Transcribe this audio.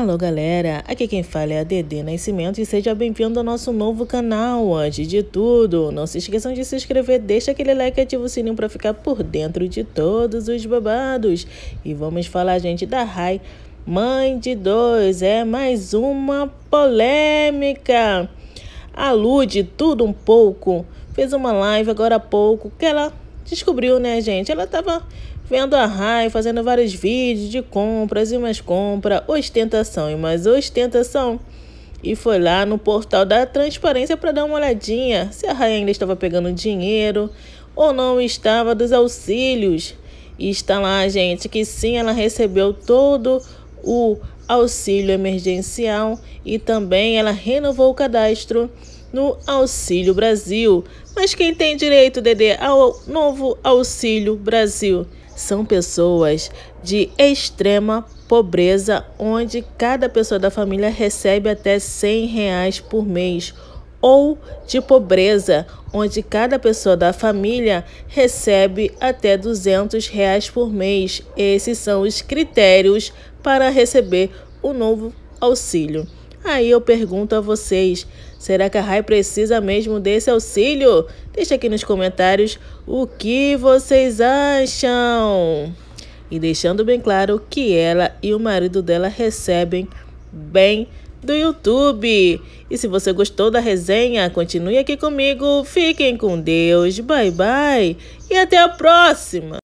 Alô galera, aqui quem fala é a Dedê Nascimento e seja bem-vindo ao nosso novo canal. Antes de tudo, não se esqueçam de se inscrever, deixa aquele like e ativa o sininho para ficar por dentro de todos os babados. E vamos falar, gente, da RAI Mãe de Dois, é mais uma polêmica. alude tudo um pouco, fez uma live agora há pouco que ela descobriu, né, gente? Ela estava vendo a Rai fazendo vários vídeos de compras e mais compra, ostentação e mais ostentação. E foi lá no portal da transparência para dar uma olhadinha se a Rai ainda estava pegando dinheiro ou não estava dos auxílios. E está lá, gente, que sim, ela recebeu todo o auxílio emergencial e também ela renovou o cadastro no Auxílio Brasil. Mas quem tem direito, Dedê, ao novo Auxílio Brasil? São pessoas de extrema pobreza, onde cada pessoa da família recebe até 100 reais por mês, ou de pobreza, onde cada pessoa da família recebe até 200 reais por mês. Esses são os critérios para receber o novo auxílio. Aí eu pergunto a vocês, será que a RAI precisa mesmo desse auxílio? Deixa aqui nos comentários o que vocês acham. E deixando bem claro que ela e o marido dela recebem bem do YouTube. E se você gostou da resenha, continue aqui comigo. Fiquem com Deus. Bye bye e até a próxima.